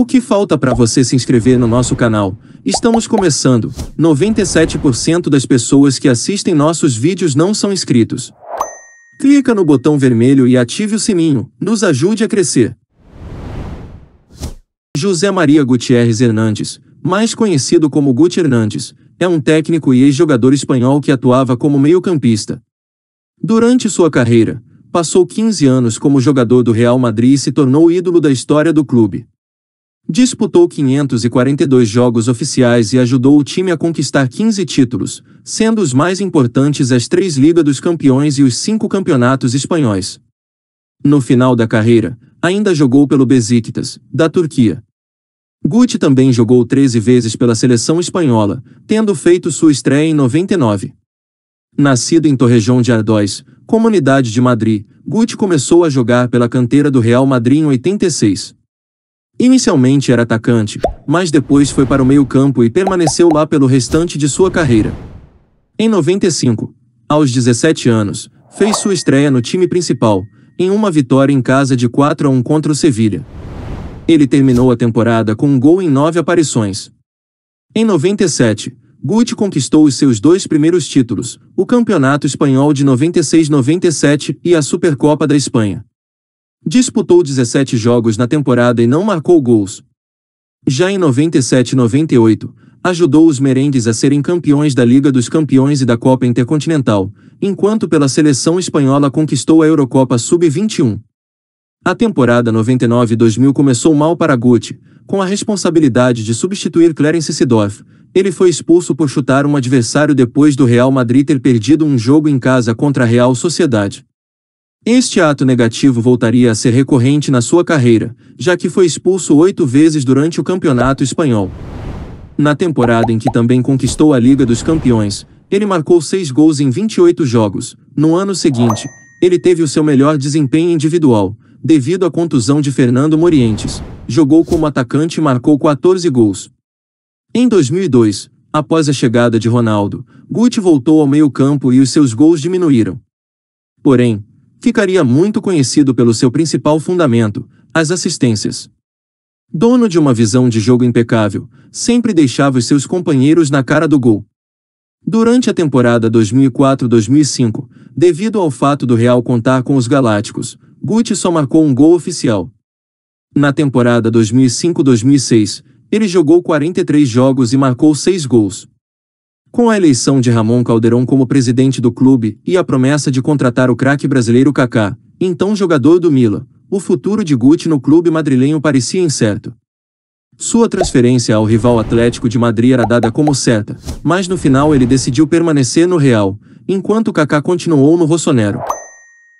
O que falta para você se inscrever no nosso canal? Estamos começando. 97% das pessoas que assistem nossos vídeos não são inscritos. Clica no botão vermelho e ative o sininho. Nos ajude a crescer. José Maria Gutierrez Hernandes, mais conhecido como Guti Hernandes, é um técnico e ex-jogador espanhol que atuava como meio-campista. Durante sua carreira, passou 15 anos como jogador do Real Madrid e se tornou ídolo da história do clube. Disputou 542 jogos oficiais e ajudou o time a conquistar 15 títulos, sendo os mais importantes as três Liga dos Campeões e os cinco campeonatos espanhóis. No final da carreira, ainda jogou pelo Besiktas, da Turquia. Guti também jogou 13 vezes pela seleção espanhola, tendo feito sua estreia em 99. Nascido em Torrejão de Ardós, comunidade de Madrid, Guti começou a jogar pela canteira do Real Madrid em 86. Inicialmente era atacante, mas depois foi para o meio-campo e permaneceu lá pelo restante de sua carreira. Em 95, aos 17 anos, fez sua estreia no time principal, em uma vitória em casa de 4 a 1 contra o Sevilha. Ele terminou a temporada com um gol em nove aparições. Em 97, Guti conquistou os seus dois primeiros títulos, o Campeonato Espanhol de 96-97 e a Supercopa da Espanha. Disputou 17 jogos na temporada e não marcou gols. Já em 97-98, ajudou os merengues a serem campeões da Liga dos Campeões e da Copa Intercontinental, enquanto pela seleção espanhola conquistou a Eurocopa Sub-21. A temporada 99-2000 começou mal para Guti, com a responsabilidade de substituir Clarence Seedorf. Ele foi expulso por chutar um adversário depois do Real Madrid ter perdido um jogo em casa contra a Real Sociedade. Este ato negativo voltaria a ser recorrente na sua carreira, já que foi expulso oito vezes durante o Campeonato Espanhol. Na temporada em que também conquistou a Liga dos Campeões, ele marcou seis gols em 28 jogos. No ano seguinte, ele teve o seu melhor desempenho individual, devido à contusão de Fernando Morientes. Jogou como atacante e marcou 14 gols. Em 2002, após a chegada de Ronaldo, Guti voltou ao meio-campo e os seus gols diminuíram. Porém, ficaria muito conhecido pelo seu principal fundamento, as assistências. Dono de uma visão de jogo impecável, sempre deixava os seus companheiros na cara do gol. Durante a temporada 2004-2005, devido ao fato do Real contar com os Galácticos, Guti só marcou um gol oficial. Na temporada 2005-2006, ele jogou 43 jogos e marcou 6 gols. Com a eleição de Ramon Calderon como presidente do clube e a promessa de contratar o craque brasileiro Kaká, então jogador do Mila, o futuro de Guti no clube madrilenho parecia incerto. Sua transferência ao rival Atlético de Madrid era dada como certa, mas no final ele decidiu permanecer no Real, enquanto Kaká continuou no Rossonero.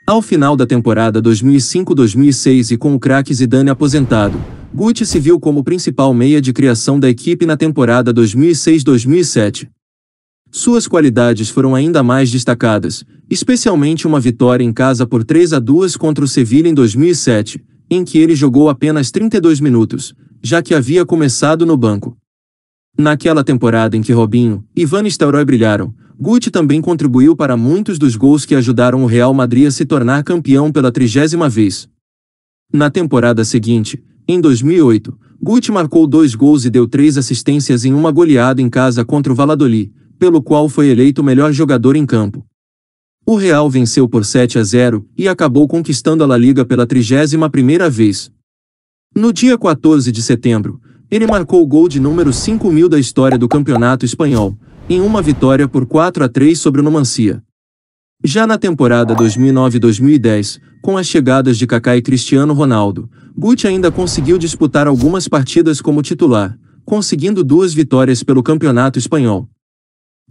Ao final da temporada 2005-2006 e com o craque Zidane aposentado, Guti se viu como principal meia de criação da equipe na temporada 2006-2007. Suas qualidades foram ainda mais destacadas, especialmente uma vitória em casa por 3 a 2 contra o Sevilla em 2007, em que ele jogou apenas 32 minutos, já que havia começado no banco. Naquela temporada em que Robinho e Van Nistelrooy brilharam, Guti também contribuiu para muitos dos gols que ajudaram o Real Madrid a se tornar campeão pela trigésima vez. Na temporada seguinte, em 2008, Guti marcou dois gols e deu três assistências em uma goleada em casa contra o Valladolid, pelo qual foi eleito o melhor jogador em campo. O Real venceu por 7 a 0 e acabou conquistando a La Liga pela 31ª vez. No dia 14 de setembro, ele marcou o gol de número 5.000 da história do campeonato espanhol, em uma vitória por 4 a 3 sobre o Numancia. Já na temporada 2009-2010, com as chegadas de Kaká e Cristiano Ronaldo, Guti ainda conseguiu disputar algumas partidas como titular, conseguindo duas vitórias pelo campeonato espanhol.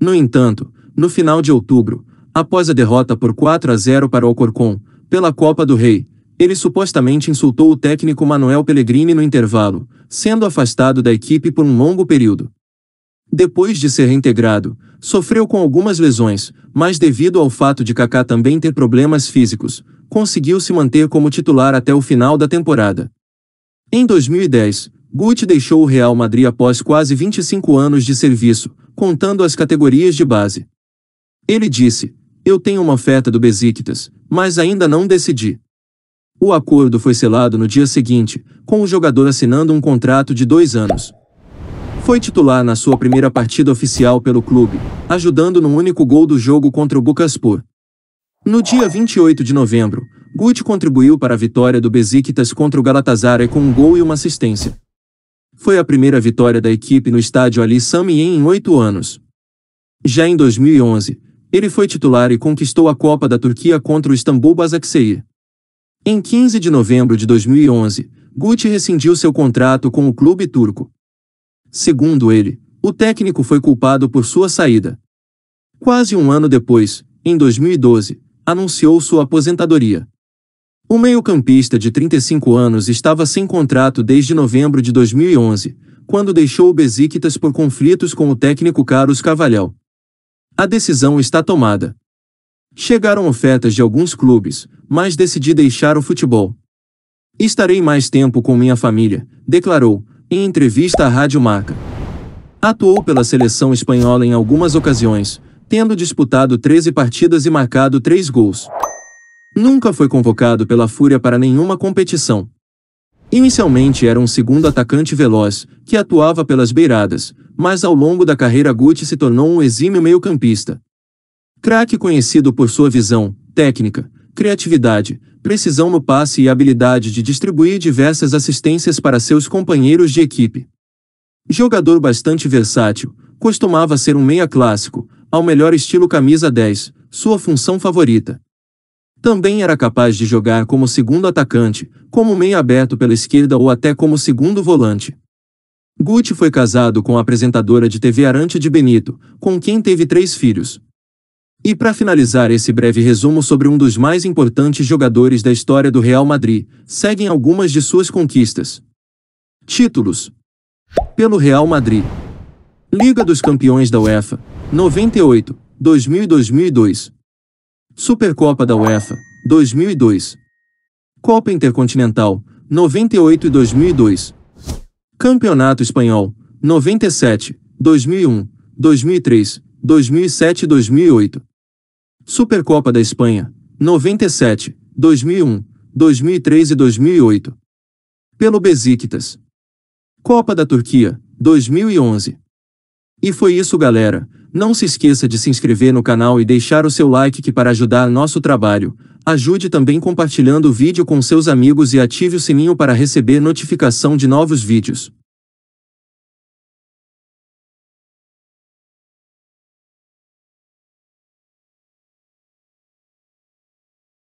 No entanto, no final de outubro, após a derrota por 4 a 0 para o Alcorcon, pela Copa do Rei, ele supostamente insultou o técnico Manuel Pellegrini no intervalo, sendo afastado da equipe por um longo período. Depois de ser reintegrado, sofreu com algumas lesões, mas devido ao fato de Kaká também ter problemas físicos, conseguiu se manter como titular até o final da temporada. Em 2010, Guti deixou o Real Madrid após quase 25 anos de serviço, contando as categorias de base. Ele disse: Eu tenho uma oferta do Besiktas, mas ainda não decidi. O acordo foi selado no dia seguinte, com o jogador assinando um contrato de dois anos. Foi titular na sua primeira partida oficial pelo clube, ajudando no único gol do jogo contra o Bucaspor. No dia 28 de novembro, Guti contribuiu para a vitória do Besiktas contra o Galatasaray com um gol e uma assistência. Foi a primeira vitória da equipe no estádio Ali Sami em oito anos. Já em 2011, ele foi titular e conquistou a Copa da Turquia contra o Istambul Basaksehir. Em 15 de novembro de 2011, Guti rescindiu seu contrato com o clube turco. Segundo ele, o técnico foi culpado por sua saída. Quase um ano depois, em 2012, anunciou sua aposentadoria. O meio-campista de 35 anos estava sem contrato desde novembro de 2011, quando deixou o Besiktas por conflitos com o técnico Carlos Cavalhal. A decisão está tomada. Chegaram ofertas de alguns clubes, mas decidi deixar o futebol. Estarei mais tempo com minha família, declarou, em entrevista à Rádio Marca. Atuou pela seleção espanhola em algumas ocasiões, tendo disputado 13 partidas e marcado 3 gols. Nunca foi convocado pela Fúria para nenhuma competição. Inicialmente era um segundo atacante veloz, que atuava pelas beiradas, mas ao longo da carreira Guti se tornou um exímio meio-campista. Craque conhecido por sua visão, técnica, criatividade, precisão no passe e habilidade de distribuir diversas assistências para seus companheiros de equipe. Jogador bastante versátil, costumava ser um meia clássico, ao melhor estilo camisa 10, sua função favorita. Também era capaz de jogar como segundo atacante, como meio aberto pela esquerda ou até como segundo volante. Guti foi casado com a apresentadora de TV Arante de Benito, com quem teve três filhos. E para finalizar esse breve resumo sobre um dos mais importantes jogadores da história do Real Madrid, seguem algumas de suas conquistas. Títulos: Pelo Real Madrid. Liga dos Campeões da UEFA, 98, 2000 e 2002. Supercopa da UEFA, 2002. Copa Intercontinental, 98 e 2002. Campeonato Espanhol, 97, 2001, 2003, 2007 e 2008. Supercopa da Espanha, 97, 2001, 2003 e 2008. Pelo Besiktas. Copa da Turquia, 2011. E foi isso, galera. Não se esqueça de se inscrever no canal e deixar o seu like que para ajudar nosso trabalho. Ajude também compartilhando o vídeo com seus amigos e ative o sininho para receber notificação de novos vídeos.